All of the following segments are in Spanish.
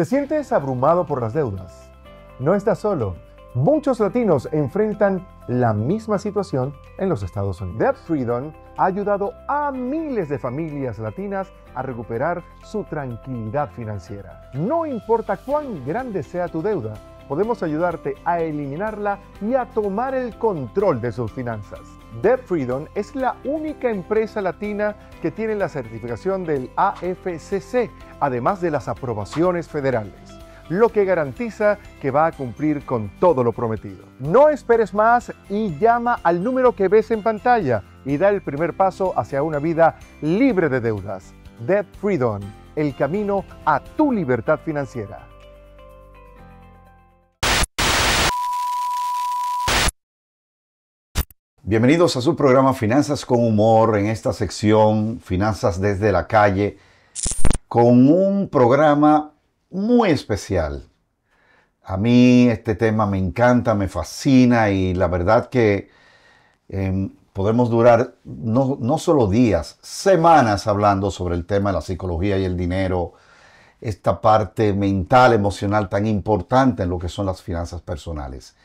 ¿Te sientes abrumado por las deudas? No estás solo. Muchos latinos enfrentan la misma situación en los Estados Unidos. Debt Freedom ha ayudado a miles de familias latinas a recuperar su tranquilidad financiera. No importa cuán grande sea tu deuda, podemos ayudarte a eliminarla y a tomar el control de sus finanzas. Debt Freedom es la única empresa latina que tiene la certificación del AFCC, además de las aprobaciones federales lo que garantiza que va a cumplir con todo lo prometido. No esperes más y llama al número que ves en pantalla y da el primer paso hacia una vida libre de deudas. Debt Freedom, el camino a tu libertad financiera. Bienvenidos a su programa Finanzas con Humor en esta sección Finanzas desde la calle con un programa muy especial. A mí este tema me encanta, me fascina y la verdad que em, podemos durar no, no solo días, semanas hablando sobre el tema de la psicología y el dinero, esta parte mental, emocional tan importante en lo que son las finanzas personales.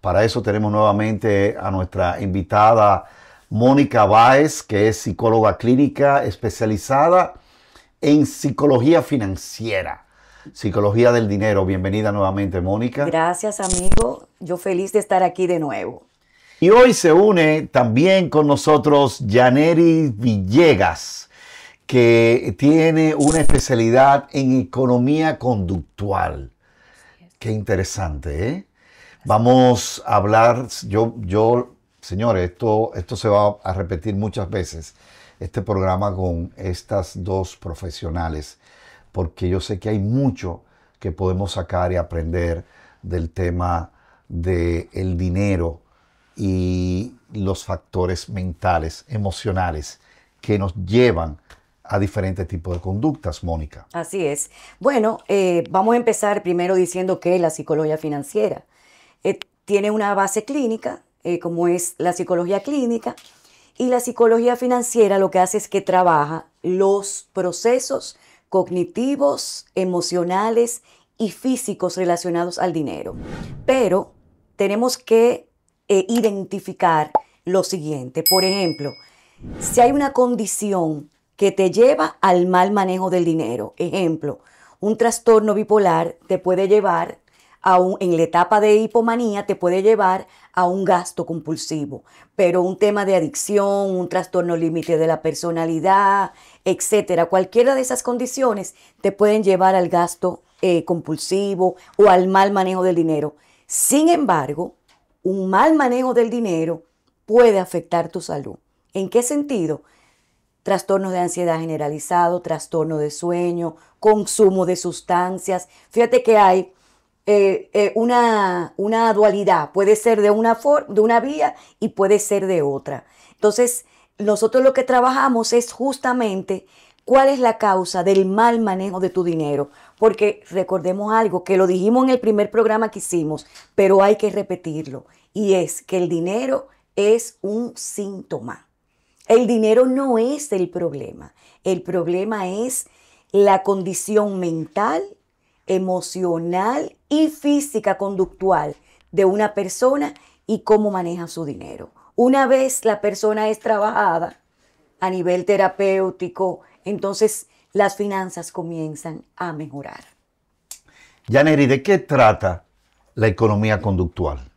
Para eso tenemos nuevamente a nuestra invitada Mónica Báez, que es psicóloga clínica especializada en psicología financiera. Psicología del Dinero. Bienvenida nuevamente, Mónica. Gracias, amigo. Yo feliz de estar aquí de nuevo. Y hoy se une también con nosotros Janeri Villegas, que tiene una especialidad en economía conductual. Qué interesante, ¿eh? Vamos a hablar, yo, yo señores, esto, esto se va a repetir muchas veces, este programa con estas dos profesionales, porque yo sé que hay mucho que podemos sacar y aprender del tema del el dinero y los factores mentales, emocionales, que nos llevan a diferentes tipos de conductas, Mónica. Así es. Bueno, eh, vamos a empezar primero diciendo que la psicología financiera. Eh, tiene una base clínica, eh, como es la psicología clínica, y la psicología financiera lo que hace es que trabaja los procesos cognitivos, emocionales y físicos relacionados al dinero. Pero tenemos que eh, identificar lo siguiente. Por ejemplo, si hay una condición que te lleva al mal manejo del dinero, ejemplo, un trastorno bipolar te puede llevar en la etapa de hipomanía te puede llevar a un gasto compulsivo, pero un tema de adicción, un trastorno límite de la personalidad, etcétera, cualquiera de esas condiciones te pueden llevar al gasto eh, compulsivo o al mal manejo del dinero. Sin embargo, un mal manejo del dinero puede afectar tu salud. ¿En qué sentido? trastornos de ansiedad generalizado, trastorno de sueño, consumo de sustancias. Fíjate que hay eh, eh, una, una, dualidad, puede ser de una, forma, de una vía y puede ser de otra. Entonces, nosotros lo que trabajamos es justamente cuál es la causa del mal manejo de tu dinero. Porque recordemos algo que lo dijimos en el primer programa que hicimos, pero hay que repetirlo. Y es que el dinero es un síntoma. El dinero no es el problema. El problema es la condición mental, emocional y física conductual de una persona y cómo maneja su dinero. Una vez la persona es trabajada a nivel terapéutico, entonces las finanzas comienzan a mejorar. Yaneri, ¿de qué trata la economía conductual?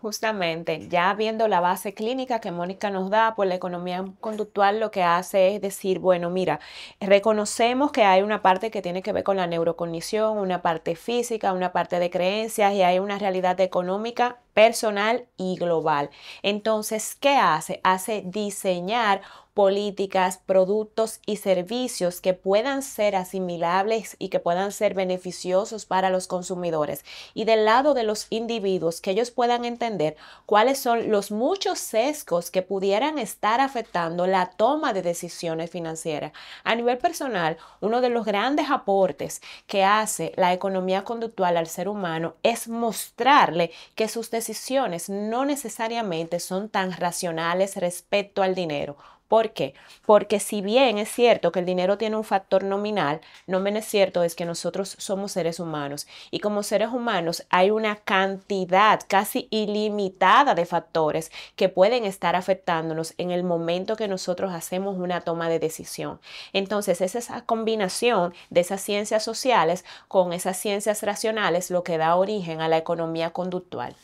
Justamente, ya viendo la base clínica que Mónica nos da, por pues la economía conductual lo que hace es decir, bueno, mira, reconocemos que hay una parte que tiene que ver con la neurocognición, una parte física, una parte de creencias y hay una realidad económica personal y global. Entonces, ¿qué hace? Hace diseñar políticas, productos y servicios que puedan ser asimilables y que puedan ser beneficiosos para los consumidores. Y del lado de los individuos, que ellos puedan entender cuáles son los muchos sesgos que pudieran estar afectando la toma de decisiones financieras. A nivel personal, uno de los grandes aportes que hace la economía conductual al ser humano es mostrarle que sus decisiones no necesariamente son tan racionales respecto al dinero. ¿Por qué? Porque si bien es cierto que el dinero tiene un factor nominal, no menos cierto es que nosotros somos seres humanos y como seres humanos hay una cantidad casi ilimitada de factores que pueden estar afectándonos en el momento que nosotros hacemos una toma de decisión. Entonces es esa combinación de esas ciencias sociales con esas ciencias racionales lo que da origen a la economía conductual.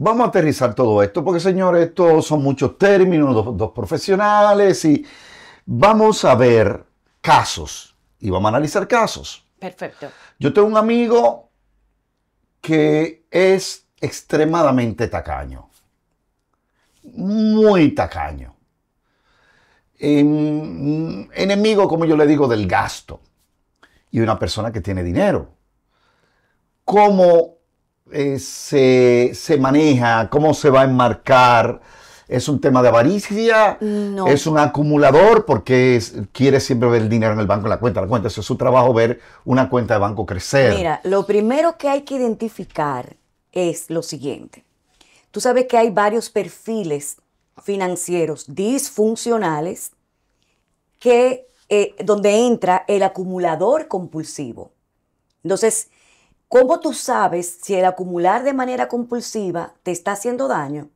Vamos a aterrizar todo esto, porque señores, estos son muchos términos, dos, profesionales, y vamos a ver casos y vamos a analizar casos. Perfecto. Yo tengo un amigo que es extremadamente tacaño, muy tacaño, mm, enemigo, como yo le digo, del gasto, y una persona que tiene dinero. Como eh, se, maneja, cómo se va a enmarcar. ¿Es un tema de avaricia? ¿Es un acumulador? Porque quiere siempre ver el dinero en el banco, en la cuenta, en la cuenta. Eso es su trabajo, ver una cuenta de banco crecer. Mira, lo primero que hay que identificar es lo siguiente. Tú sabes que hay varios perfiles financieros disfuncionales que, eh, donde entra el acumulador compulsivo. Entonces, ¿Cómo tú sabes si el acumular de manera compulsiva te está haciendo daño?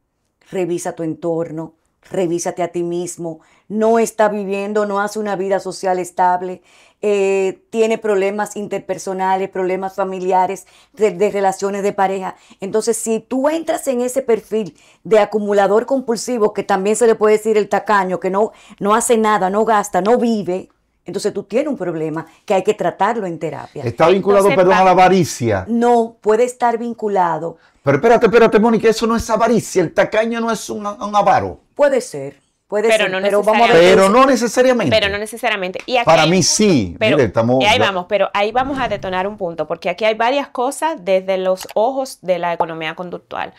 Revisa tu entorno, revísate a ti mismo, no está viviendo, no hace una vida social estable, eh, tiene problemas interpersonales, problemas familiares, de, de, relaciones de pareja. Entonces, si tú entras en ese perfil de acumulador compulsivo, que también se le puede decir el tacaño, que no, no hace nada, no gasta, no vive, entonces tú tienes un problema que hay que tratarlo en terapia. ¿Está vinculado, perdón, a la avaricia? No, puede estar vinculado. Pero espérate, espérate, Mónica, eso no es avaricia. El tacaño no es un, avaro. Puede ser. Puede pero ser, no pero, no necesariamente. Pero no necesariamente. Para mí sí. Pero, Mire, estamos, ahí vamos, pero ahí vamos a detonar un punto, porque aquí hay varias cosas desde los ojos de la economía conductual.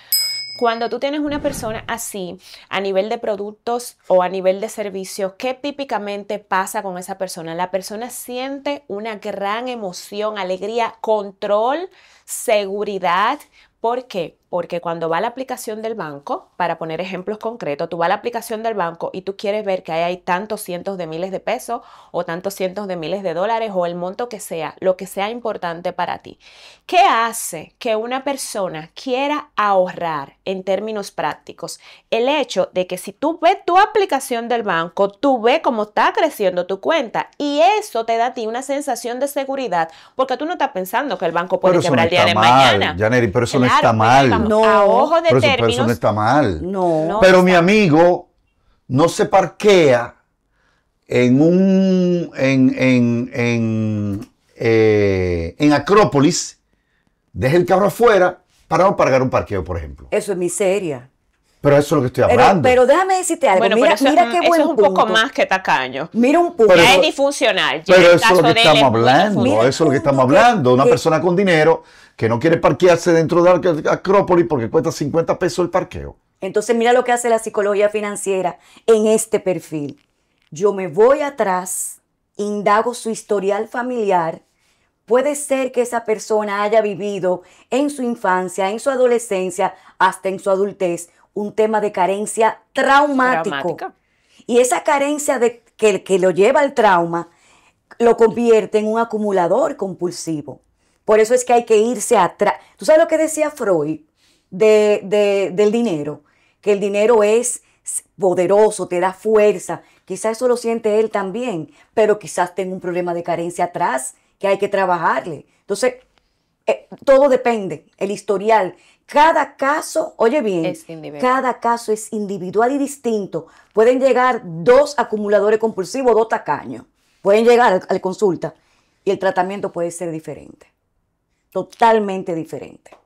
Cuando tú tienes una persona así a nivel de productos o a nivel de servicios, ¿qué típicamente pasa con esa persona? La persona siente una gran emoción, alegría, control, seguridad. ¿Por qué? porque cuando va la aplicación del banco, para poner ejemplos concretos, tú vas a la aplicación del banco y tú quieres ver que ahí hay tantos cientos de miles de pesos o tantos cientos de miles de dólares o el monto que sea, lo que sea importante para ti. ¿Qué hace que una persona quiera ahorrar en términos prácticos? El hecho de que si tú ves tu aplicación del banco, tú ves cómo está creciendo tu cuenta y eso te da a ti una sensación de seguridad porque tú no estás pensando que el banco puede quebrar el día de mal, mañana. pero eso no está pues, mal. No, ojo de de pero términos, esa persona está mal. No. no pero mi amigo no se parquea en un en, en, en, eh, en Acrópolis, deja el carro afuera para no pagar un parqueo, por ejemplo. Eso es miseria. Pero eso es lo que estoy hablando. Pero, déjame decirte algo. Bueno, mira, mira qué eso es un poco más que tacaño. Mira un punto. Pero, ya es disfuncional. pero eso es lo que estamos hablando. Eso es lo que estamos hablando. Una persona con dinero que no quiere parquearse dentro de la Acrópolis porque cuesta 50 pesos el parqueo. Entonces mira lo que hace la psicología financiera en este perfil. Yo me voy atrás, indago su historial familiar. Puede ser que esa persona haya vivido en su infancia, en su adolescencia, hasta en su adultez, un tema de carencia traumático. Traumática. Y esa carencia de, que, que lo lleva al trauma lo convierte en un acumulador compulsivo. Por eso es que hay que irse atrás. ¿Tú sabes lo que decía Freud de, del dinero? Que el dinero es poderoso, te da fuerza. Quizás eso lo siente él también, pero quizás tenga un problema de carencia atrás que hay que trabajarle. Entonces, eh, todo depende, el historial. Cada caso, oye bien, cada caso es individual y distinto. Pueden llegar dos acumuladores compulsivos, dos tacaños. Pueden llegar a la consulta y el tratamiento puede ser diferente totalmente diferente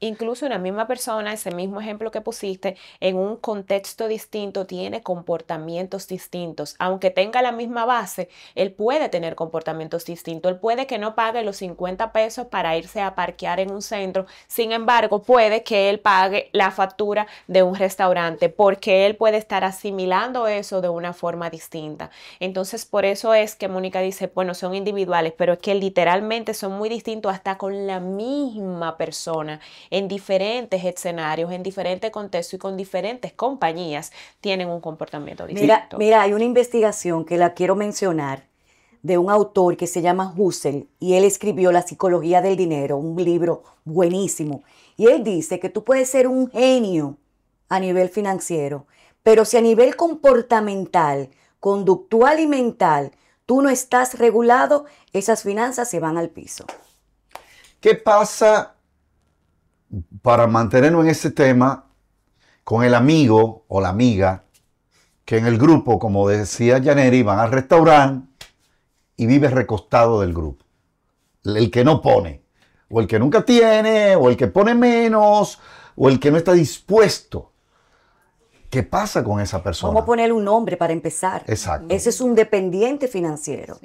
incluso una misma persona, ese mismo ejemplo que pusiste, en un contexto distinto tiene comportamientos distintos. Aunque tenga la misma base, él puede tener comportamientos distintos. Él puede que no pague los 50 pesos para irse a parquear en un centro. Sin embargo, puede que él pague la factura de un restaurante porque él puede estar asimilando eso de una forma distinta. Entonces, por eso es que Mónica dice, bueno, son individuales, pero es que literalmente son muy distintos hasta con la misma persona en diferentes escenarios, en diferentes contextos y con diferentes compañías tienen un comportamiento distinto. Mira, mira hay una investigación que la quiero mencionar de un autor que se llama Husserl y él escribió La psicología del dinero, un libro buenísimo. Y él dice que tú puedes ser un genio a nivel financiero, pero si a nivel comportamental, conductual y mental tú no estás regulado, esas finanzas se van al piso. ¿Qué pasa para mantenernos en ese tema con el amigo o la amiga que en el grupo, como decía Janeri, van al restaurante y vive recostado del grupo. El que no pone, o el que nunca tiene, o el que pone menos, o el que no está dispuesto. ¿Qué pasa con esa persona? ¿Cómo poner un nombre para empezar? Exacto. Ese es un dependiente financiero.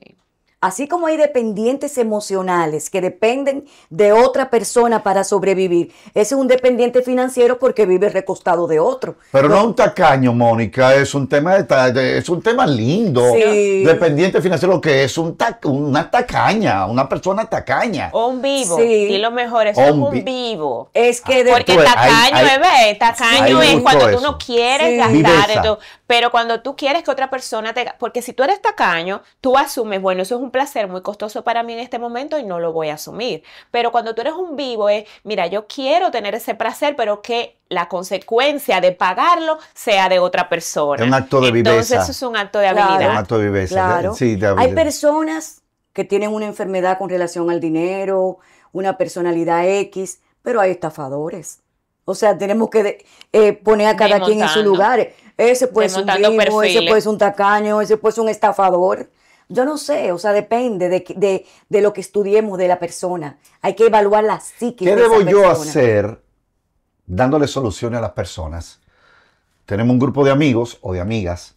Así como hay dependientes emocionales que dependen de otra persona para sobrevivir, ese es un dependiente financiero porque vive recostado de otro. Pero no, es un tacaño, Mónica, es un tema de, es un tema lindo. Dependiente financiero que es un una tacaña, una persona tacaña. un vivo. Sí, lo mejor es un, vivo. Es que ah, porque pues, tacaño, tacaño es cuando tú no quieres gastar. Pero cuando tú quieres que otra persona te... Porque si tú eres tacaño, tú asumes, bueno, eso es un placer muy costoso para mí en este momento y no lo voy a asumir. Pero cuando tú eres un vivo es, mira, yo quiero tener ese placer, pero que la consecuencia de pagarlo sea de otra persona. Es un acto de viveza. Entonces eso es un acto de habilidad. es un acto de viveza. Hay personas que tienen una enfermedad con relación al dinero, una personalidad X, pero hay estafadores. O sea, tenemos que eh, poner a cada quien en su lugar. Ese puede ser un tacaño, ese puede ser un estafador. Yo no sé, o sea, depende de, lo que estudiemos de la persona. Hay que evaluar la psique. ¿Qué debo yo hacer dándole soluciones a las personas? Tenemos un grupo de amigos o de amigas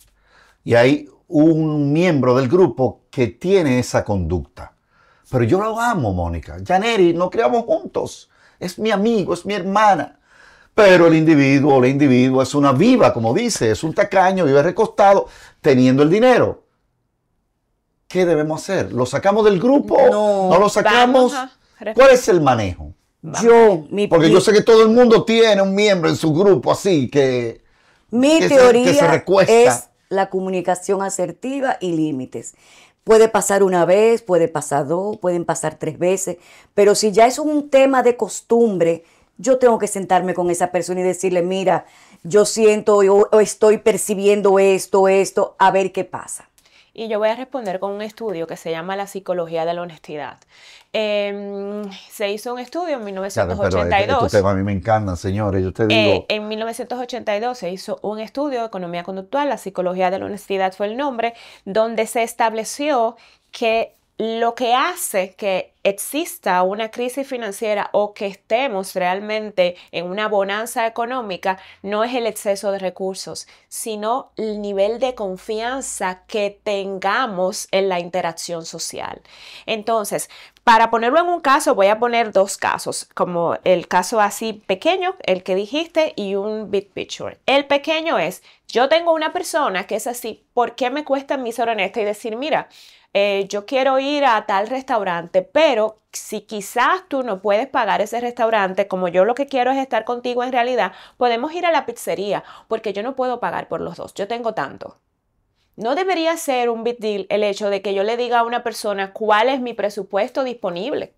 y hay un miembro del grupo que tiene esa conducta. Pero yo lo amo, Mónica. Janeri, no creamos juntos. Es mi amigo, es mi hermana. Pero el individuo o la individua es una viva, como dice, es un tacaño, vive recostado, teniendo el dinero. ¿Qué debemos hacer? ¿Lo sacamos del grupo? No, ¿No lo sacamos? ¿Cuál es el manejo? Yo, mi, Porque yo sé que todo el mundo tiene un miembro en su grupo así que. Mi teoría es la comunicación asertiva y límites. Puede pasar una vez, puede pasar dos, pueden pasar tres veces, pero si ya es un tema de costumbre, yo tengo que sentarme con esa persona y decirle, mira, yo siento o estoy percibiendo esto, esto, a ver qué pasa. Y yo voy a responder con un estudio que se llama La psicología de la honestidad. Em, se hizo un estudio en 1982. Este, este a mí me encanta, señores. Yo digo. Eh, en 1982 se hizo un estudio de economía conductual, la psicología de la honestidad fue el nombre, donde se estableció que lo que hace que exista una crisis financiera o que estemos realmente en una bonanza económica no es el exceso de recursos, sino el nivel de confianza que tengamos en la interacción social. Entonces, para ponerlo en un caso, voy a poner dos casos, como el caso así pequeño, el que dijiste, y un big picture. El pequeño es, yo tengo una persona que es así, ¿por qué me cuesta mi ser honesta y decir, mira, eh, yo quiero ir a tal restaurante, pero si quizás tú no puedes pagar ese restaurante, como yo lo que quiero es estar contigo en realidad, podemos ir a la pizzería, porque yo no puedo pagar por los dos, yo tengo tanto. No debería ser un big deal el hecho de que yo le diga a una persona cuál es mi presupuesto disponible.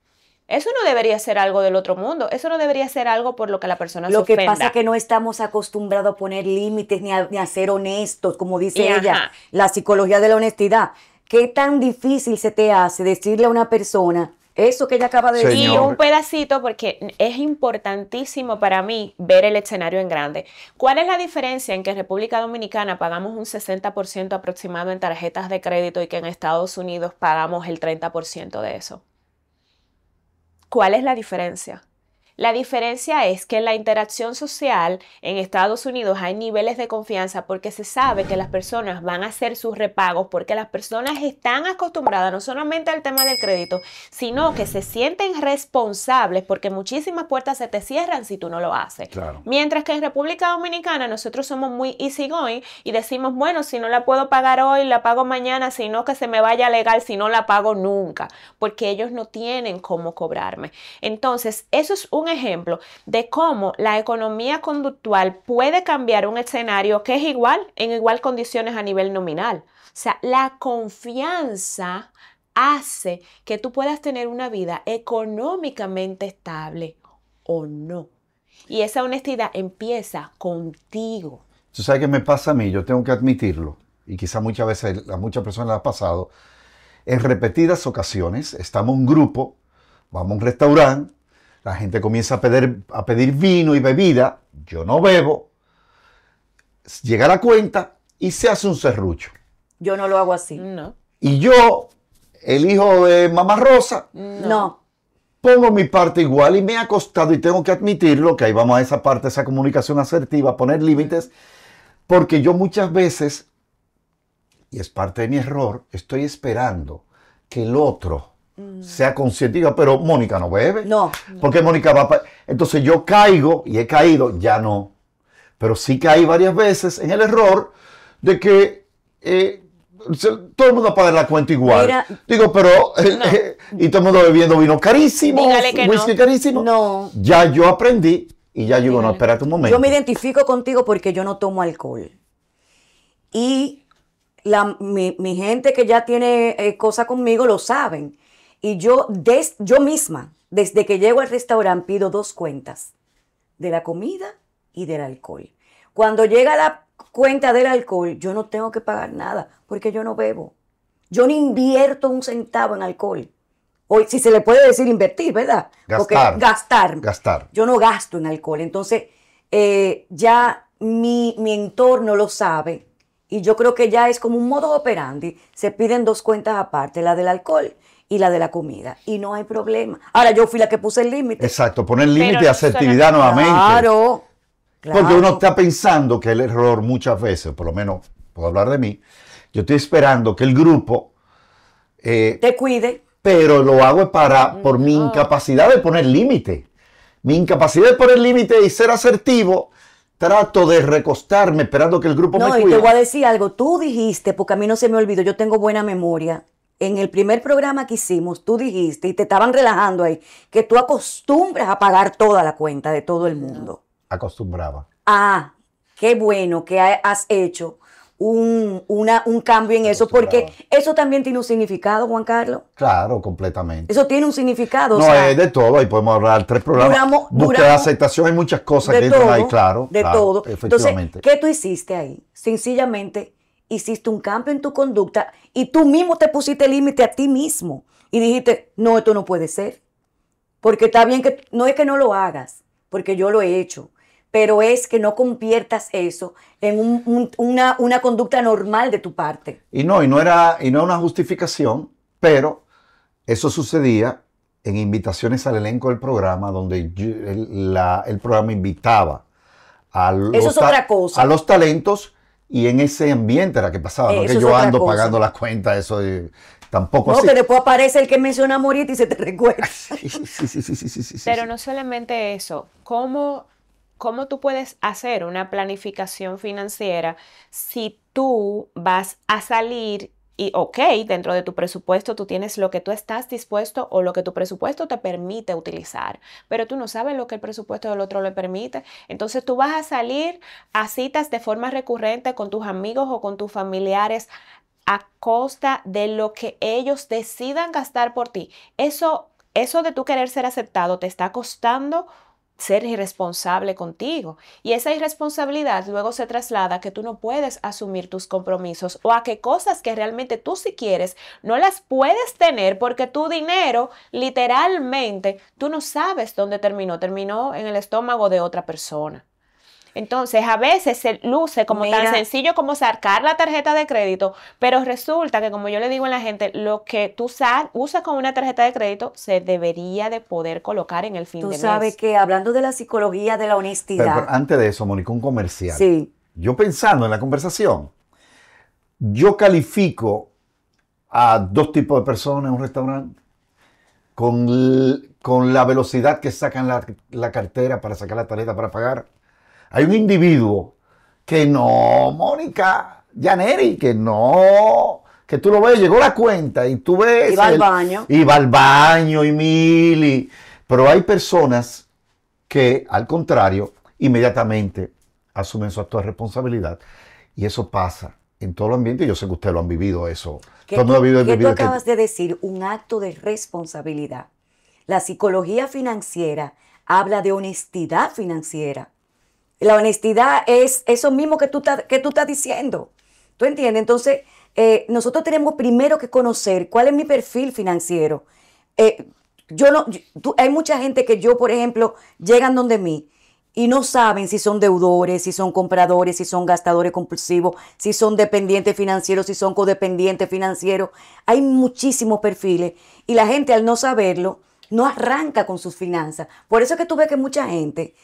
Eso no debería ser algo del otro mundo, eso no debería ser algo por lo que la persona lo Lo que pasa es que no estamos acostumbrados a poner límites ni a, ser honestos, como dice ella, la psicología de la honestidad. ¿Qué tan difícil se te hace decirle a una persona eso que ella acaba de decir? Y un pedacito, porque es importantísimo para mí ver el escenario en grande. ¿Cuál es la diferencia en que en República Dominicana pagamos un 60% aproximado en tarjetas de crédito y que en Estados Unidos pagamos el 30% de eso? ¿Cuál es la diferencia? La diferencia es que en la interacción social en Estados Unidos hay niveles de confianza porque se sabe que las personas van a hacer sus repagos porque las personas están acostumbradas no solamente al tema del crédito, sino que se sienten responsables porque muchísimas puertas se te cierran si tú no lo haces. Mientras que en República Dominicana nosotros somos muy easygoing y decimos, bueno, si no la puedo pagar hoy, la pago mañana, sino que se me vaya legal, si no la pago nunca, porque ellos no tienen cómo cobrarme. Entonces, eso es un ejemplo de cómo la economía conductual puede cambiar un escenario que es igual en igual condiciones a nivel nominal. O sea, la confianza hace que tú puedas tener una vida económicamente estable o no. Y esa honestidad empieza contigo. Tú sabes que me pasa a mí, yo tengo que admitirlo, y quizá muchas veces a muchas personas les ha pasado, en repetidas ocasiones estamos un grupo, vamos a un restaurante, la gente comienza a pedir, a pedir vino y bebida. Yo no bebo. Llega la cuenta y se hace un serrucho. Yo no lo hago así. No. Y yo, el hijo de Mamá Rosa, Pongo mi parte igual y me ha costado, y tengo que admitirlo, que ahí vamos a esa parte, esa comunicación asertiva, poner límites, porque yo muchas veces, y es parte de mi error, estoy esperando que el otro sea consciente, pero Mónica no bebe. No. Porque Mónica va Entonces yo caigo y he caído, ya no. Pero sí caí varias veces en el error de que eh, todo el mundo va la cuenta igual. Digo, pero... Eh, eh, y todo el mundo bebiendo vino carísimo, whisky carísimo. No. Ya yo aprendí y ya yo digo, no, espérate un momento. Yo me identifico contigo porque yo no tomo alcohol. Y mi, gente que ya tiene cosas conmigo lo saben. Y yo, des, yo misma, desde que llego al restaurante, pido dos cuentas, de la comida y del alcohol. Cuando llega la cuenta del alcohol, yo no tengo que pagar nada, porque yo no bebo. Yo no invierto un centavo en alcohol. Hoy, si se le puede decir invertir, ¿verdad? Gastar. Porque, gastar. Gastar. Yo no gasto en alcohol. Entonces, eh, ya mi, mi entorno lo sabe. Y yo creo que ya es como un modo operandi. Se piden dos cuentas aparte, la del alcohol y la de la comida. Y no hay problema. Ahora yo fui la que puse el límite. Exacto, poner límite y asertividad nuevamente. Claro, Porque uno está pensando que el error muchas veces, por lo menos puedo hablar de mí, yo estoy esperando que el grupo... Eh, te cuide. Pero lo hago para, por mi incapacidad de poner límite. Mi incapacidad de poner límite y ser asertivo trato de recostarme esperando que el grupo me cuide. No, y te voy a decir algo. Tú dijiste, porque a mí no se me olvidó, yo tengo buena memoria en el primer programa que hicimos, tú dijiste, y te estaban relajando ahí, que tú acostumbras a pagar toda la cuenta de todo el mundo. Acostumbraba. Ah, qué bueno que has hecho un, un cambio en eso, porque eso también tiene un significado, Juan Carlos. Claro, completamente. Eso tiene un significado. No, es de todo, ahí podemos hablar tres programas. de aceptación, hay muchas cosas que hay, ahí, claro. De todo. Efectivamente. Entonces, ¿qué tú hiciste ahí? Sencillamente hiciste un cambio en tu conducta y tú mismo te pusiste límite a ti mismo y dijiste, no, esto no puede ser. Porque está bien que no es que no lo hagas, porque yo lo he hecho, pero es que no conviertas eso en una, conducta normal de tu parte. Y no, y no era y no una justificación, pero eso sucedía en invitaciones al elenco del programa, donde el, programa invitaba a los, cosa. a los talentos y en ese ambiente era que pasaba, lo que yo ando pagando las cuentas, eso tampoco no, así. que después aparece el que menciona a Morita y se te recuerda. sí, sí, sí, sí, Pero no solamente eso, ¿cómo, ¿cómo tú puedes hacer una planificación financiera si tú vas a salir y ok, dentro de tu presupuesto tú tienes lo que tú estás dispuesto o lo que tu presupuesto te permite utilizar, pero tú no sabes lo que el presupuesto del otro le permite. Entonces tú vas a salir a citas de forma recurrente con tus amigos o con tus familiares a costa de lo que ellos decidan gastar por ti. Eso, eso de tú querer ser aceptado te está costando ser irresponsable contigo. Y esa irresponsabilidad luego se traslada a que tú no puedes asumir tus compromisos o a que cosas que realmente tú si quieres no las puedes tener porque tu dinero literalmente tú no sabes dónde terminó, terminó en el estómago de otra persona. Entonces, a veces se luce como tan sencillo como sacar la tarjeta de crédito, pero resulta que, como yo le digo a la gente, lo que tú usas con una tarjeta de crédito se debería de poder colocar en el fin de mes. Tú sabes que hablando de la psicología de la honestidad. antes de eso, Mónica, un comercial. Sí. Yo pensando en la conversación, yo califico a dos tipos de personas en un restaurante con, la velocidad que sacan la, cartera para sacar la tarjeta para pagar hay un individuo que no, Mónica Janeri, que no, que tú lo ves, llegó la cuenta y tú ves. Y al baño. Y al baño y mil. pero hay personas que, al contrario, inmediatamente asumen su acto de responsabilidad. Y eso pasa en todo el ambiente. Yo sé que ustedes lo han vivido eso. ¿Qué, tú, acabas de decir? Un acto de responsabilidad. La psicología financiera habla de honestidad financiera. La honestidad es eso mismo que tú, que tú estás diciendo. ¿Tú entiendes? Entonces, eh, nosotros tenemos primero que conocer cuál es mi perfil financiero. Eh, yo no, hay mucha gente que yo, por ejemplo, llegan donde mí y no saben si son deudores, si son compradores, si son gastadores compulsivos, si son dependientes financieros, si son codependientes financieros. Hay muchísimos perfiles y la gente al no saberlo no arranca con sus finanzas. Por eso es que tú ves que mucha gente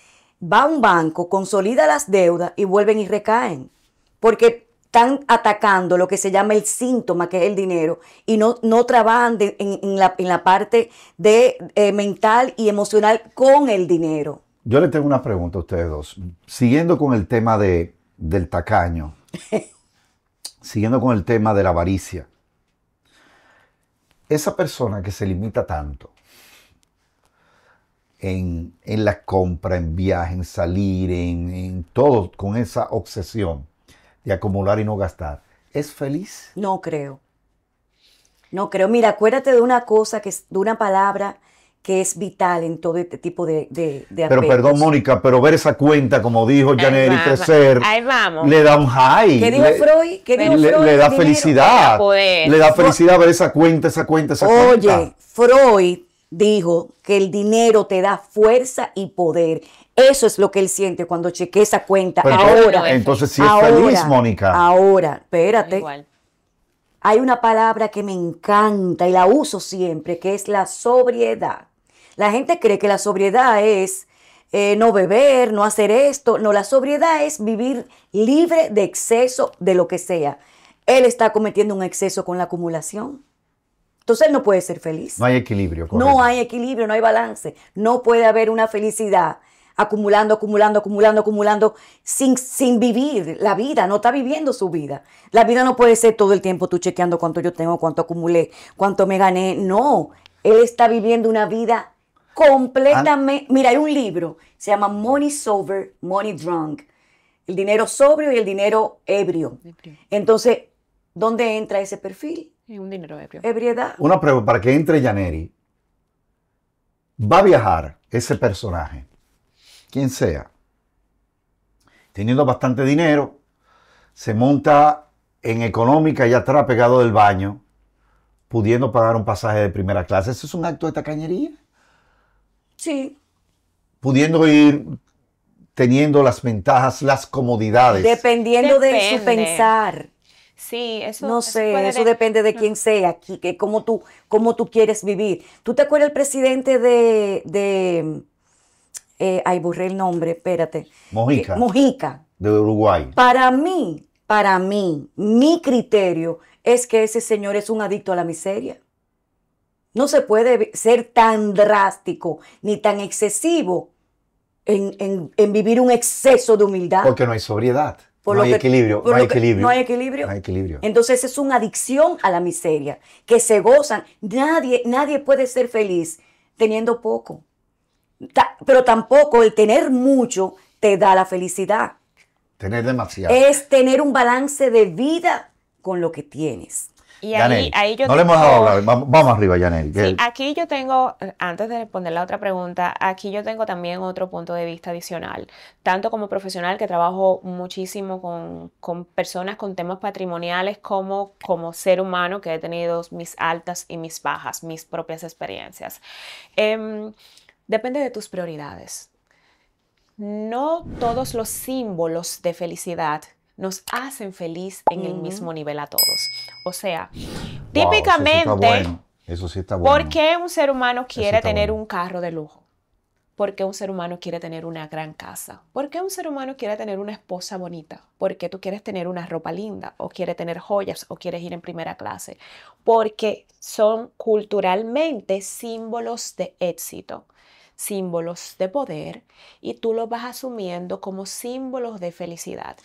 va a un banco, consolida las deudas y vuelven y recaen. Porque están atacando lo que se llama el síntoma, que es el dinero, y no, no trabajan en, la, parte de, eh, mental y emocional con el dinero. Yo le tengo una pregunta a ustedes dos. Siguiendo con el tema de, del tacaño, siguiendo con el tema de la avaricia, esa persona que se limita tanto, en, en la compra, en viajes, en salir, en, en todo, con esa obsesión de acumular y no gastar. ¿Es feliz? No creo. No creo. Mira, acuérdate de una cosa, que es, de una palabra que es vital en todo este tipo de, de, Pero perdón, Mónica, pero ver esa cuenta, como dijo y Crecer, le da un high. ¿Qué dijo Freud? le, da felicidad. Le da felicidad ver esa cuenta, esa cuenta, esa cuenta. Oye, Freud dijo que el dinero te da fuerza y poder. Eso es lo que él siente cuando chequea esa cuenta. Pues, ahora. Entonces si ahora, Mónica. Ahora, espérate. Hay una palabra que me encanta y la uso siempre, que es la sobriedad. La gente cree que la sobriedad es eh, no beber, no hacer esto. No, la sobriedad es vivir libre de exceso de lo que sea. Él está cometiendo un exceso con la acumulación. Entonces él no puede ser feliz. No hay equilibrio. No hay equilibrio, no hay balance. No puede haber una felicidad acumulando, acumulando, acumulando, acumulando, sin, sin vivir la vida, no está viviendo su vida. La vida no puede ser todo el tiempo tú chequeando cuánto yo tengo, cuánto acumulé, cuánto me gané. No, él está viviendo una vida completamente... Ah. Mira, hay un libro, se llama Money Sober, Money Drunk. El dinero sobrio y el dinero ebrio. Entonces, ¿Dónde entra ese perfil? En un dinero ebrio. Ebriedad. Una prueba para que entre Yaneri Va a viajar ese personaje, quien sea, teniendo bastante dinero, se monta en económica y atrás pegado del baño, pudiendo pagar un pasaje de primera clase. ¿Eso es un acto de tacañería? Sí. Pudiendo ir teniendo las ventajas, las comodidades. Dependiendo de su pensar. Sí, eso. No sé, eso, depende de quién sea, aquí, cómo tú, quieres vivir. ¿Tú te acuerdas el presidente de, de eh, ay, borré el nombre, espérate. Mojica. Eh, Mojica. De Uruguay. Para mí, para mí, mi criterio es que ese señor es un adicto a la miseria. No se puede ser tan drástico ni tan excesivo en vivir un exceso de humildad. Porque no hay sobriedad no, hay equilibrio, equilibrio, Entonces es una adicción a la miseria, que se gozan. Nadie, nadie puede ser feliz teniendo poco. pero tampoco el tener mucho te da la felicidad. Tener demasiado. Es tener un balance de vida con lo que tienes. Y ahí, yo le hemos Vamos arriba, Yanel. aquí yo tengo, antes de responder la otra pregunta, aquí yo tengo también otro punto de vista adicional. Tanto como profesional que trabajo muchísimo con, personas con temas patrimoniales como como ser humano que he tenido mis altas y mis bajas, mis propias experiencias. Em, depende de tus prioridades. No todos los símbolos de felicidad nos hacen feliz en el mismo nivel a todos. O sea, típicamente, ¿por qué un ser humano quiere tener un carro de lujo? ¿Por qué un ser humano quiere tener una gran casa? ¿Por qué un ser humano quiere tener una esposa bonita? ¿Por qué tú quieres tener una ropa linda? ¿O quiere tener joyas? ¿O quieres ir en primera clase? Porque son culturalmente símbolos de éxito, símbolos de poder, y tú los vas asumiendo como símbolos de felicidad.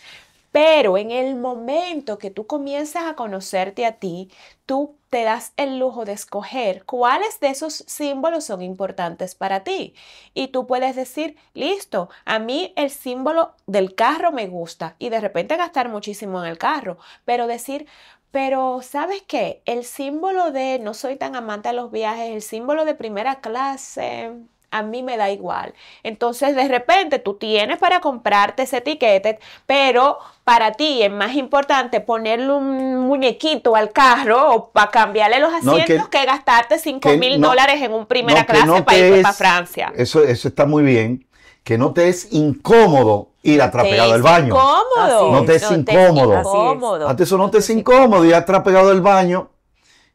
Pero en el momento que tú comienzas a conocerte a ti, tú te das el lujo de escoger cuáles de esos símbolos son importantes para ti. Y tú puedes decir, listo, a mí el símbolo del carro me gusta y de repente gastar muchísimo en el carro, pero decir, pero ¿sabes qué? El símbolo de no soy tan amante a los viajes, el símbolo de primera clase, a mí me da igual. Entonces, de repente tú tienes para comprarte ese etiquete, pero para ti es más importante ponerle un muñequito al carro o para cambiarle los asientos que, gastarte 5 mil dólares en un primera clase para irte para Francia. Eso, eso está muy bien. Que no te es incómodo ir atrapado al baño. No te es incómodo. es Antes eso no te es incómodo ir atrapado al baño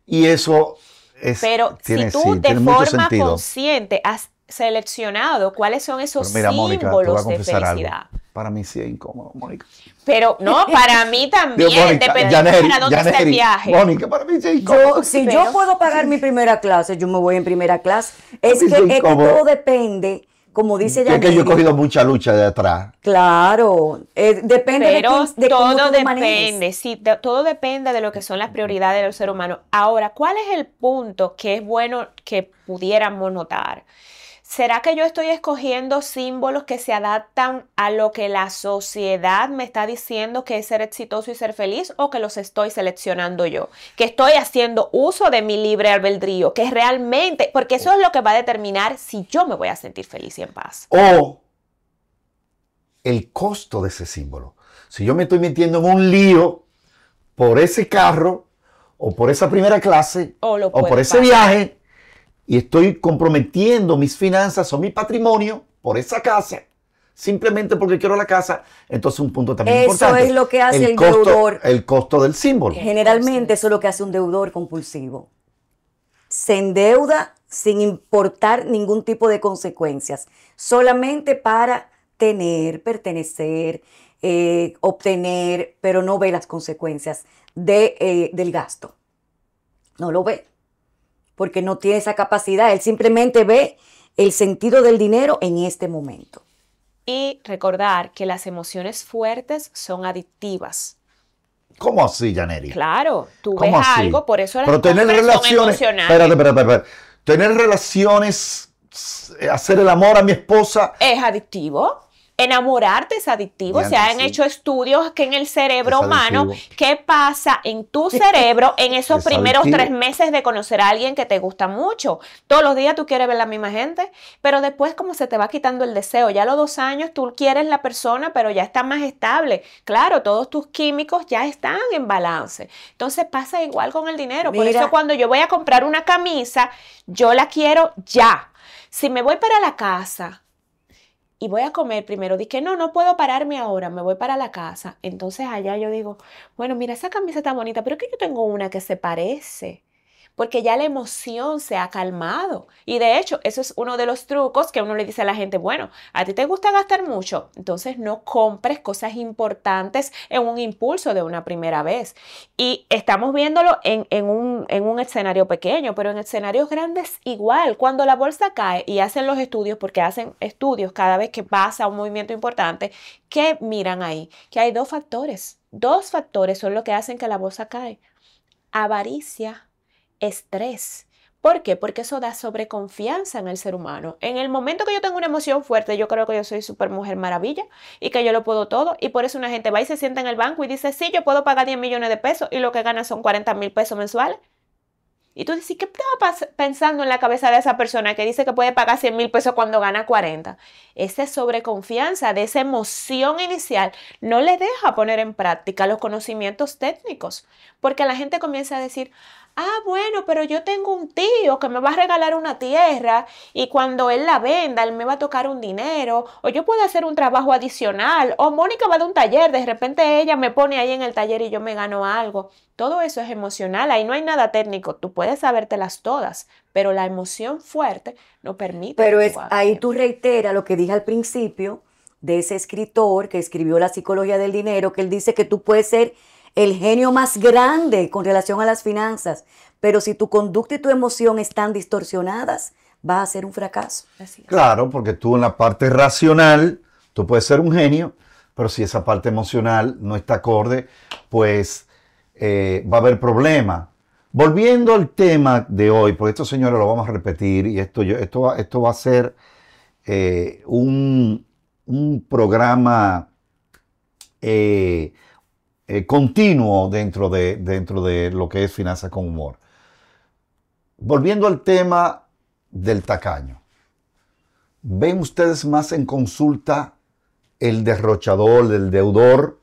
y eso es, pero si tú sí, forma consciente, seleccionado cuáles son esos símbolos de felicidad. Para mí sí es incómodo, Mónica. Pero no, para mí también, depende de dependiendo dónde está el viaje. Mónica, para mí sí es incómodo. si yo puedo pagar mi primera clase, yo me voy en primera clase. Es que, todo depende como dice ya. Es que yo he cogido mucha lucha de atrás. Claro, eh, depende de, todo cómo depende, sí, todo depende de lo que son las prioridades del ser humano. Ahora, ¿cuál es el punto que es bueno que pudiéramos notar? ¿Será que yo estoy escogiendo símbolos que se adaptan a lo que la sociedad me está diciendo que es ser exitoso y ser feliz o que los estoy seleccionando yo? Que estoy haciendo uso de mi libre albedrío, que realmente, porque eso es lo que va a determinar si yo me voy a sentir feliz y en paz. O el costo de ese símbolo. Si yo me estoy metiendo en un lío por ese carro o por esa primera clase o, por ese viaje, y estoy comprometiendo mis finanzas o mi patrimonio por esa casa, simplemente porque quiero la casa, entonces un punto también importante. Eso es lo que hace el, deudor. El costo del símbolo. Generalmente eso es lo que hace un deudor compulsivo. Se endeuda sin importar ningún tipo de consecuencias, solamente para tener, pertenecer, eh, obtener, pero no ve las consecuencias de, eh, del gasto. No lo ve porque no tiene esa capacidad. Él simplemente ve el sentido del dinero en este momento. Y recordar que las emociones fuertes son adictivas. ¿Cómo así, Janeri? Claro, tú ves algo, por eso las Pero tener relaciones, Tener relaciones, eh, hacer el amor a mi esposa. Es adictivo. Enamorarte es adictivo. Se han hecho estudios que en el cerebro humano, ¿qué pasa en tu cerebro en esos primeros tres meses de conocer a alguien que te gusta mucho? Todos los días tú quieres ver la misma gente, pero después como se te va quitando el deseo, ya los dos años tú quieres la persona, pero ya está más estable. Claro, todos tus químicos ya están en balance. Entonces pasa igual con el dinero. Por eso cuando yo voy a comprar una camisa, yo la quiero ya. Si me voy para la casa, y voy a comer primero. Dije, no, no puedo pararme ahora, me voy para la casa. Entonces allá yo digo, bueno, mira, esa camisa está bonita, pero es que yo tengo una que se parece porque ya la emoción se ha calmado. Y de hecho, eso es uno de los trucos que uno le dice a la gente, bueno, a ti te gusta gastar mucho, entonces no compres cosas importantes en un impulso de una primera vez. Y estamos viéndolo en, un, escenario pequeño, pero en escenarios grandes igual. Cuando la bolsa cae y hacen los estudios, porque hacen estudios cada vez que pasa un movimiento importante, ¿qué miran ahí? Que hay dos factores. Dos factores son lo que hacen que la bolsa cae. Avaricia estrés. ¿Por qué? Porque eso da sobreconfianza en el ser humano. En el momento que yo tengo una emoción fuerte, yo creo que yo soy super mujer maravilla y que yo lo puedo todo. Y por eso una gente va y se sienta en el banco y dice, sí, yo puedo pagar 10 millones de pesos y lo que gana son 40 mil pesos mensuales. Y tú dices, ¿qué estaba pensando en la cabeza de esa persona que dice que puede pagar 100 mil pesos cuando gana 40? Esa sobreconfianza, de esa emoción inicial, no le deja poner en práctica los conocimientos técnicos, porque la gente comienza a decir, ah, bueno, pero yo tengo un tío que me va a regalar una tierra y cuando él la venda, él me va a tocar un dinero, o yo puedo hacer un trabajo adicional, o Mónica va de un taller, de repente ella me pone ahí en el taller y yo me gano algo. Todo eso es emocional, ahí no hay nada técnico, tú puedes sabértelas todas, pero la emoción fuerte no permite. Pero es, ahí tú reiteras lo que dije al principio de ese escritor que escribió La psicología del dinero, que él dice que tú puedes ser el genio más grande con relación a las finanzas, pero si tu conducta y tu emoción están distorsionadas, va a ser un fracaso. Claro, porque tú en la parte racional, tú puedes ser un genio, pero si esa parte emocional no está acorde, pues eh, va a haber problema. Volviendo al tema de hoy, porque esto señores lo vamos a repetir y esto, esto, esto va a ser eh, un, programa eh, eh, continuo dentro de, dentro de lo que es finanzas con humor. Volviendo al tema del tacaño. ¿Ven ustedes más en consulta el derrochador, el deudor,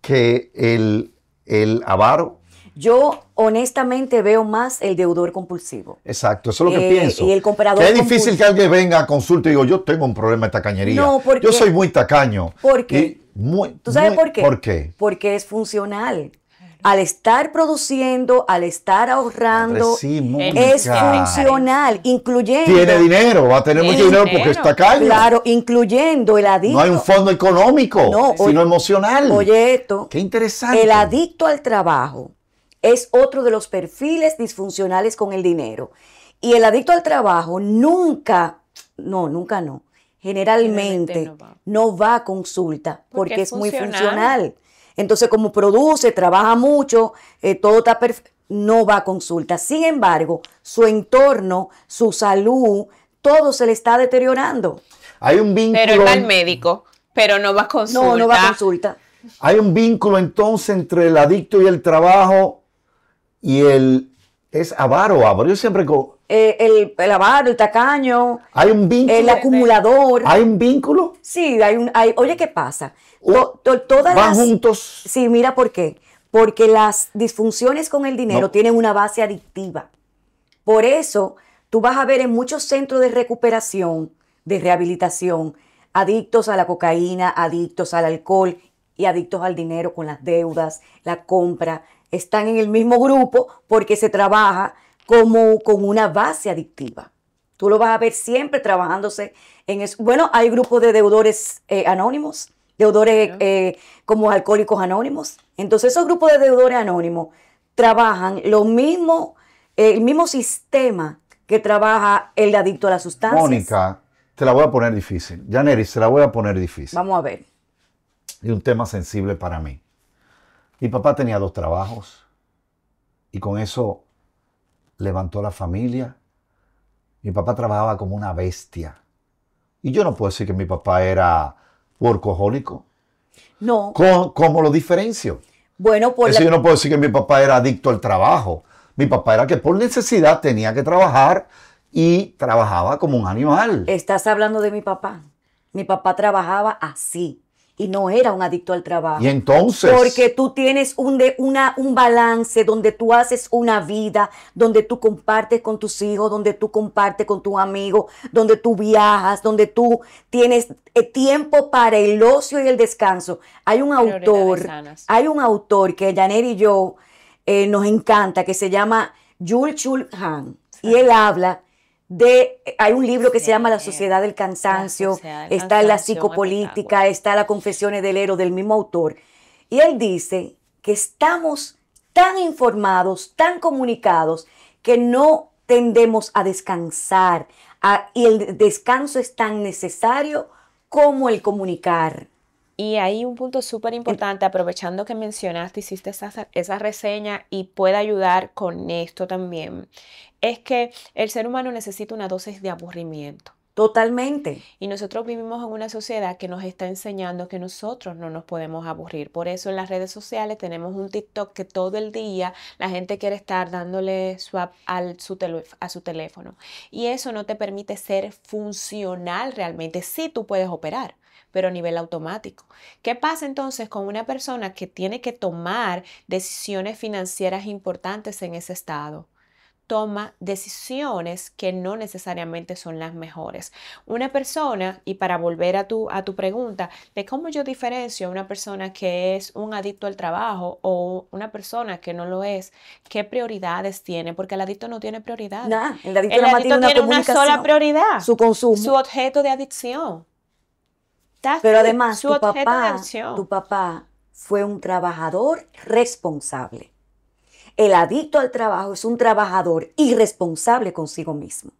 que el, el avaro? Yo honestamente veo más el deudor compulsivo. Exacto, eso es lo que eh, pienso. Y el comprador. compulsivo. es difícil que alguien venga a consulta y diga, yo tengo un problema de tacañería. No, yo soy muy tacaño. ¿Por qué? ¿Tú sabes por qué? ¿Por qué? Porque es funcional al estar produciendo, al estar ahorrando, es funcional, incluyendo. Tiene dinero, va a tener mucho dinero, porque es tacaño. Claro, incluyendo el adicto. No hay un fondo económico, sino emocional. Oye, esto. Qué interesante. El adicto al trabajo es otro de los perfiles disfuncionales con el dinero. Y el adicto al trabajo nunca, no, nunca no, generalmente, no, va. a consulta porque, es muy funcional. Entonces, como produce, trabaja mucho, eh, todo está perfecto, no va a consulta. Sin embargo, su entorno, su salud, todo se le está deteriorando. Hay un vínculo. Pero el médico, pero no va a consulta. No, no va a consulta. Hay un vínculo entonces entre el adicto y el trabajo y el es avaro, avaro. Yo siempre con. Eh, el, el, avaro, el tacaño. Hay un vínculo. El acumulador. ¿Hay un vínculo? Sí, hay un. Hay, oye, ¿qué pasa? van juntos. Sí, mira por qué. Porque las disfunciones con el dinero tienen una base adictiva. Por eso, tú vas a ver en muchos centros de recuperación, de rehabilitación, adictos a la cocaína, adictos al alcohol y adictos al dinero con las deudas, la compra, están en el mismo grupo porque se trabaja como con una base adictiva. Tú lo vas a ver siempre trabajándose en eso. Bueno, hay grupos de deudores eh, anónimos, deudores eh, como alcohólicos anónimos. Entonces esos grupos de deudores anónimos trabajan lo mismo, el mismo sistema que trabaja el adicto a las sustancias. Mónica, te la voy a poner difícil. Janeris, te la voy a poner difícil. Vamos a ver. Y un tema sensible para mí. Mi papá tenía dos trabajos y con eso levantó la familia. Mi papá trabajaba como una bestia. Y yo no puedo decir que mi papá era orcohólico. No. ¿Cómo, lo diferencio? Bueno, pues Eso yo no puedo decir que mi papá era adicto al trabajo. Mi papá era que por necesidad tenía que trabajar y trabajaba como un animal. Estás hablando de mi papá. Mi papá trabajaba así y no era un adicto al trabajo. Y entonces. Porque tú tienes un, de, una, un balance donde tú haces una vida, donde tú compartes con tus hijos, donde tú compartes con tus amigos, donde tú viajas, donde tú tienes eh, tiempo para el ocio y el descanso. Hay un autor, hay un autor que Janet y yo eh, nos encanta, que se llama Yul Chul Han, y él habla hay un libro que se llama La Sociedad del Cansancio, está la psicopolítica, está la confesiones del héroe del mismo autor. Y él dice que estamos tan informados, tan comunicados, que no tendemos a descansar. y el descanso es tan necesario como el comunicar. Y hay un punto súper importante, aprovechando que mencionaste, hiciste esa, esa reseña y puede ayudar con esto también es que el ser humano necesita una dosis de aburrimiento. Totalmente. Y nosotros vivimos en una sociedad que nos está enseñando que nosotros no nos podemos aburrir. Por eso en las redes sociales tenemos un TikTok que todo el día la gente quiere estar dándole swap a su teléfono. Y eso no te permite ser funcional realmente. Sí tú puedes operar, pero a nivel automático. ¿Qué pasa entonces con una persona que tiene que tomar decisiones financieras importantes en ese estado? toma decisiones que no necesariamente son las mejores. Una persona, y para volver a tu, a tu pregunta, de cómo yo diferencio a una persona que es un adicto al trabajo o una persona que no lo es, qué prioridades tiene, porque el adicto no tiene prioridades. el adicto, el tiene, una sola prioridad, su consumo, su objeto de adicción. Pero además, tu papá fue un trabajador responsable. El adicto al trabajo es un trabajador irresponsable consigo mismo.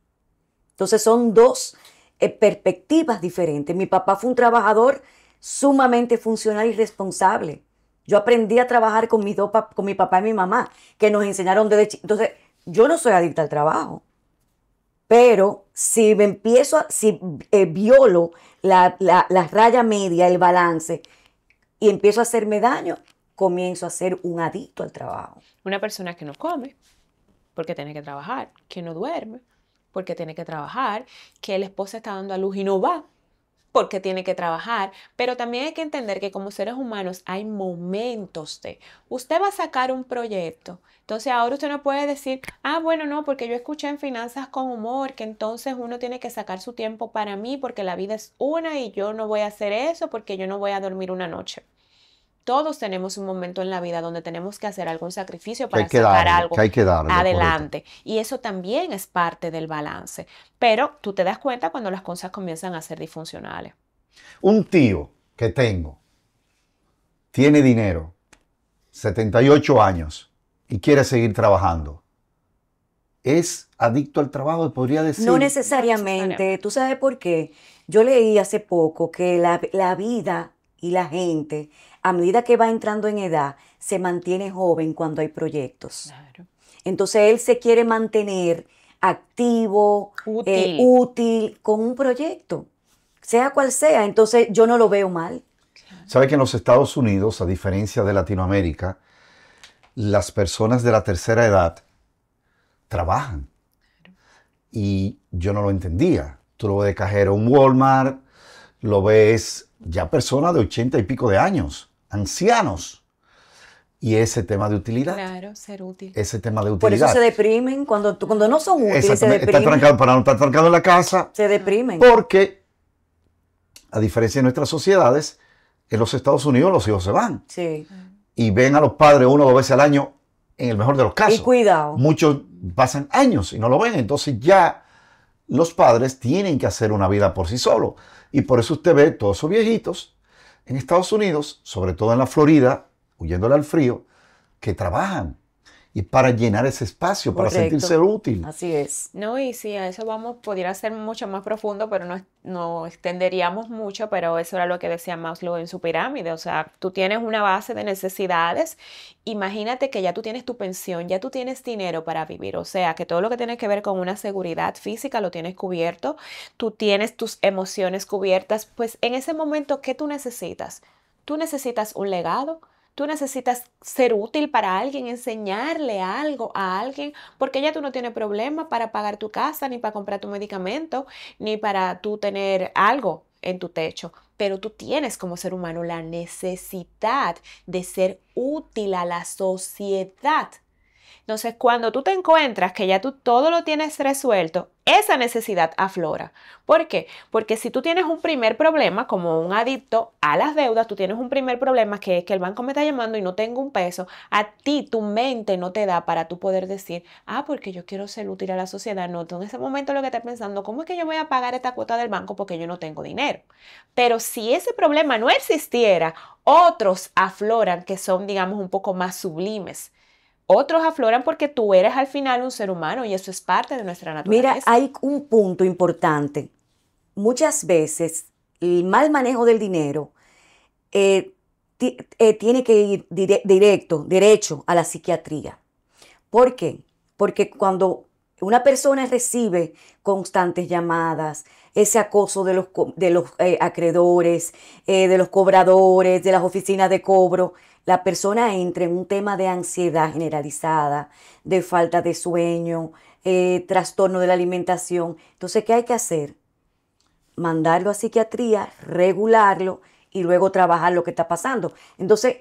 Entonces son dos eh, perspectivas diferentes. Mi papá fue un trabajador sumamente funcional y responsable. Yo aprendí a trabajar con, con mi papá y mi mamá, que nos enseñaron desde Entonces, yo no soy adicta al trabajo. Pero si me empiezo, a, si eh, violo la, la, raya media, el balance, y empiezo a hacerme daño, comienzo a ser un adicto al trabajo. Una persona que no come porque tiene que trabajar, que no duerme porque tiene que trabajar, que el esposo está dando a luz y no va porque tiene que trabajar, pero también hay que entender que como seres humanos hay momentos de, usted va a sacar un proyecto, entonces ahora usted no puede decir, ah, bueno, no, porque yo escuché en Finanzas con Humor que entonces uno tiene que sacar su tiempo para mí porque la vida es una y yo no voy a hacer eso porque yo no voy a dormir una noche todos tenemos un momento en la vida donde tenemos que hacer algún sacrificio para que sacar algo adelante. Y eso también es parte del balance. Pero tú te das cuenta cuando las cosas comienzan a ser disfuncionales. Un tío que tengo tiene dinero, 78 años, y quiere seguir trabajando. ¿Es adicto al trabajo? Podría decir. No necesariamente. ¿Tú sabes por qué? Yo leí hace poco que la, la vida y la gente a medida que va entrando en edad, se mantiene joven cuando hay proyectos. Entonces él se quiere mantener activo, eh, útil. con un proyecto, sea cual sea. Entonces yo no lo veo mal. Sabe que en los Estados Unidos, a diferencia de Latinoamérica, las personas de la tercera edad trabajan. Y yo no lo entendía. Tú lo ves de cajero en Walmart, lo ves ya persona de ochenta y pico de años ancianos. Y ese tema de utilidad. Claro, ser útil. Ese tema de utilidad. Por eso se deprimen cuando, cuando no son útiles. Se deprimen. para no estar trancado en la casa. Se deprimen. Porque, a diferencia de nuestras sociedades, en los Estados Unidos los hijos se van. Sí. Y ven a los padres uno o dos veces al año, en el mejor de los casos. Y cuidado. Muchos pasan años y no lo ven. Entonces ya los padres tienen que hacer una vida por sí solos. Y por eso usted ve todos esos viejitos en Estados Unidos, sobre todo en la Florida, huyéndole al frío, que trabajan y para llenar ese espacio, para sentirse útil. Así es. No, y sí, a eso vamos, pudiera ser mucho más profundo, pero no, no extenderíamos mucho, pero eso era lo que decía Maslow en su pirámide, o sea, tú tienes una base de necesidades, imagínate que ya tú tienes tu pensión, ya tú tienes dinero para vivir, o sea, que todo lo que tiene que ver con una seguridad física lo tienes cubierto, tú tienes tus emociones cubiertas, pues en ese momento, ¿qué tú necesitas? Tú necesitas un legado, Tú necesitas ser útil para alguien, enseñarle algo a alguien, porque ya tú no tienes problema para pagar tu casa, ni para comprar tu medicamento, ni para tú tener algo en tu techo, pero tú tienes como ser humano la necesidad de ser útil a la sociedad entonces, cuando tú te encuentras que ya tú todo lo tienes resuelto, esa necesidad aflora. ¿Por qué? Porque si tú tienes un primer problema, como un adicto a las deudas, tú tienes un primer problema que es que el banco me está llamando y no tengo un peso, a ti tu mente no te da para tú poder decir, ah, porque yo quiero ser útil a la sociedad. No, en ese momento lo que estás pensando, ¿cómo es que yo voy a pagar esta cuota del banco porque yo no tengo dinero? Pero si ese problema no existiera, otros afloran que son, digamos, un poco más sublimes otros afloran porque tú eres al final un ser humano y eso es parte de nuestra naturaleza. Mira, hay un punto importante. Muchas veces el mal manejo del dinero eh, eh, tiene que ir directo, derecho a la psiquiatría. ¿Por qué? Porque cuando una persona recibe constantes llamadas, ese acoso de los, eh, acreedores, de los cobradores, de las oficinas de cobro la persona entra en un tema de ansiedad generalizada, de falta de sueño, eh, trastorno de la alimentación. Entonces, ¿qué hay que hacer? Mandarlo a psiquiatría, regularlo y luego trabajar lo que está pasando. Entonces,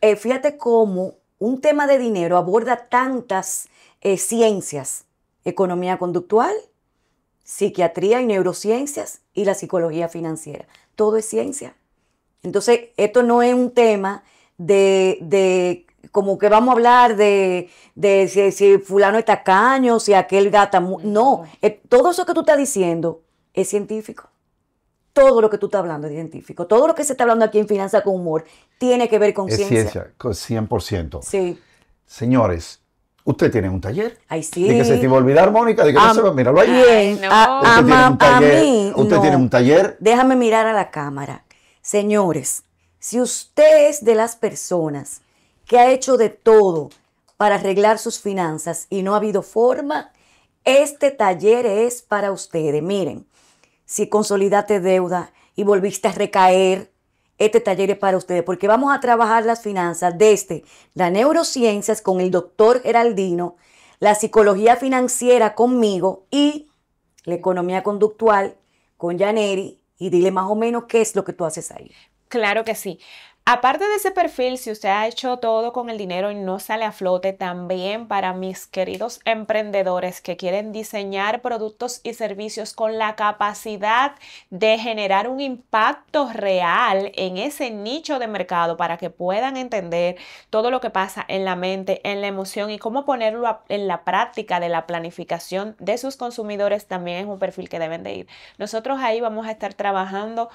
eh, fíjate cómo un tema de dinero aborda tantas eh, ciencias, economía conductual, psiquiatría y neurociencias y la psicología financiera. Todo es ciencia. Entonces, esto no es un tema de, de como que vamos a hablar de, de si, fulano es tacaño, si aquel gata... No, todo eso que tú estás diciendo es científico. Todo lo que tú estás hablando es científico. Todo lo que se está hablando aquí en Finanza con Humor tiene que ver con es ciencia. ciencia, 100%. Sí. Señores, Usted tiene un taller. Ay, sí. De que se te iba a olvidar, Mónica, de que no se va, míralo ahí. Bien, usted mí, usted tiene un taller. Déjame mirar a la cámara. Señores, si usted es de las personas que ha hecho de todo para arreglar sus finanzas y no ha habido forma, este taller es para ustedes. Miren, si consolidaste deuda y volviste a recaer, este taller es para ustedes porque vamos a trabajar las finanzas desde la neurociencias con el doctor Geraldino, la psicología financiera conmigo y la economía conductual con Janeri y dile más o menos qué es lo que tú haces ahí. Claro que sí. Aparte de ese perfil, si usted ha hecho todo con el dinero y no sale a flote, también para mis queridos emprendedores que quieren diseñar productos y servicios con la capacidad de generar un impacto real en ese nicho de mercado para que puedan entender todo lo que pasa en la mente, en la emoción y cómo ponerlo en la práctica de la planificación de sus consumidores, también es un perfil que deben de ir. Nosotros ahí vamos a estar trabajando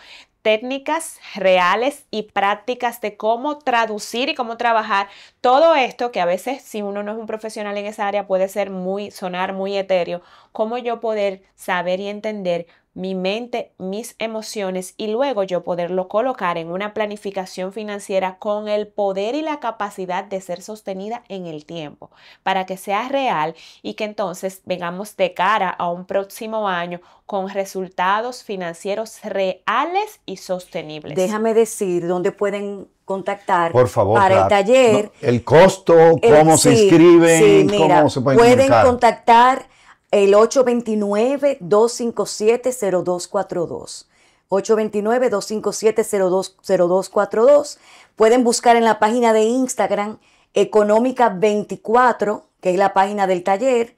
técnicas reales y prácticas de cómo traducir y cómo trabajar todo esto que a veces si uno no es un profesional en esa área puede ser muy sonar muy etéreo, cómo yo poder saber y entender mi mente, mis emociones y luego yo poderlo colocar en una planificación financiera con el poder y la capacidad de ser sostenida en el tiempo, para que sea real y que entonces vengamos de cara a un próximo año con resultados financieros reales y sostenibles. Déjame decir dónde pueden contactar Por favor, para el taller. el costo, cómo se inscriben, cómo se pueden Pueden contactar el 829-257-0242. 829-257-0242. Pueden buscar en la página de Instagram Económica 24, que es la página del taller.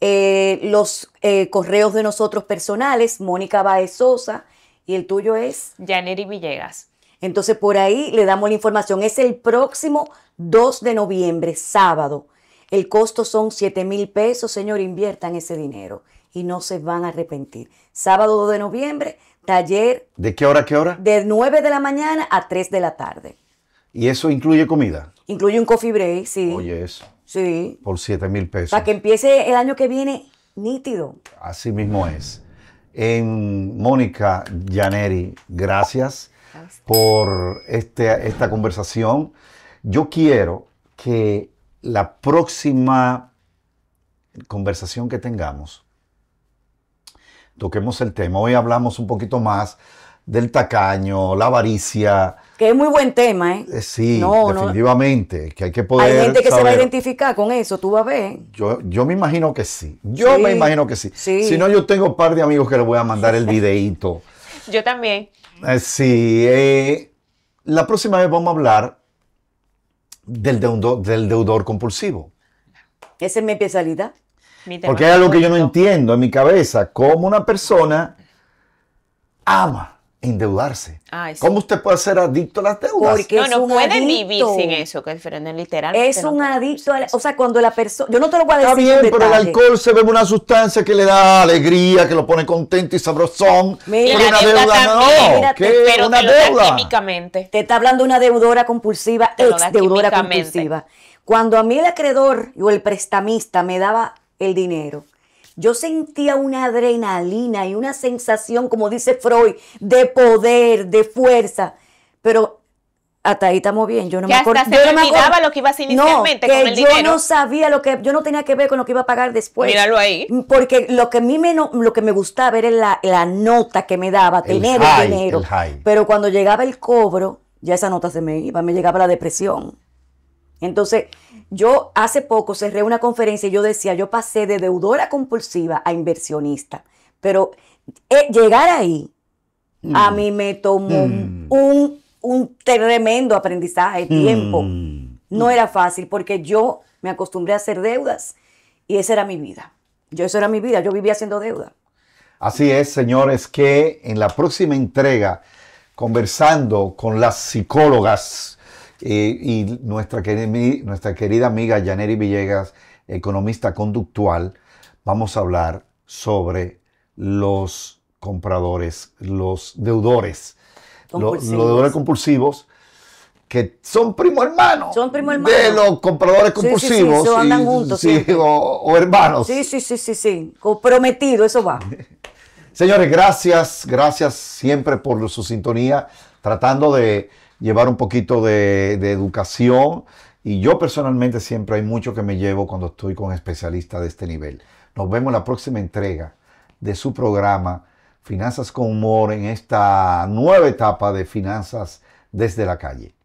Eh, los eh, correos de nosotros personales, Mónica Baez Sosa, y el tuyo es. Yaneri Villegas. Entonces por ahí le damos la información. Es el próximo 2 de noviembre, sábado. El costo son 7 mil pesos, señor, inviertan ese dinero y no se van a arrepentir. Sábado 2 de noviembre, taller. ¿De qué hora a qué hora? De 9 de la mañana a 3 de la tarde. ¿Y eso incluye comida? Incluye un coffee break, sí. Oye, eso. Sí. Por 7 mil pesos. Para que empiece el año que viene nítido. Así mismo es. En Mónica Janeri, gracias por este, esta conversación. Yo quiero que la próxima conversación que tengamos, toquemos el tema. Hoy hablamos un poquito más del tacaño, la avaricia. Que es muy buen tema, ¿eh? eh sí, definitivamente. Que hay que poder. gente que se va a identificar con eso, tú vas a ver. Yo, yo me imagino que sí. Yo me imagino que sí. Si no, yo tengo un par de amigos que les voy a mandar el videíto. yo también. Eh, sí. Eh, la próxima vez vamos a hablar del deudor, compulsivo. Esa es mi especialidad. Porque hay algo que yo no entiendo en mi cabeza, cómo una persona ama endeudarse. ¿Cómo usted puede ser adicto a las deudas? Porque no, no puede vivir sin eso, que es literal. Es un adicto, o sea, cuando la persona, yo no te lo voy a decir. Está bien, pero el alcohol se bebe una sustancia que le da alegría, que lo pone contento y sabrosón. pero una deuda, no, pero una deuda. químicamente. Te está hablando una deudora compulsiva, te deudora compulsiva. Cuando a mí el acreedor o el prestamista me daba el dinero, yo sentía una adrenalina y una sensación, como dice Freud, de poder, de fuerza. Pero hasta ah, ahí estamos bien. Yo no me acuerdo. yo no me lo que ibas inicialmente no, con yo no sabía lo que yo no tenía que ver con lo que iba a pagar después. Míralo ahí. Porque lo que a mí me lo que me gustaba era la, la nota que me daba, tener dinero. pero cuando llegaba el cobro, ya esa nota se me iba, me llegaba la depresión. Entonces, yo hace poco cerré una conferencia y yo decía, yo pasé de deudora compulsiva a inversionista, pero eh, llegar ahí a mm. mí me tomó un, mm. tremendo aprendizaje, mm. tiempo. No era fácil porque yo me acostumbré a hacer deudas y esa era mi vida. Yo eso era mi vida, yo vivía haciendo deuda. Así es, señores, que en la próxima entrega, conversando con las psicólogas, eh, y nuestra, nuestra querida amiga Yaneri Villegas, economista conductual, vamos a hablar sobre los compradores, los deudores, los, deudores compulsivos que son primo hermano Son primo hermano De los compradores compulsivos. Sí, andan juntos. O, o, hermanos. Sí, sí, sí, sí, sí. Comprometido, eso va. Señores, gracias, gracias siempre por su sintonía, tratando de llevar un poquito de, educación. Y yo personalmente siempre hay mucho que me llevo cuando estoy con especialistas de este nivel. Nos vemos en la próxima entrega de su programa Finanzas con Humor en esta nueva etapa de Finanzas desde la calle.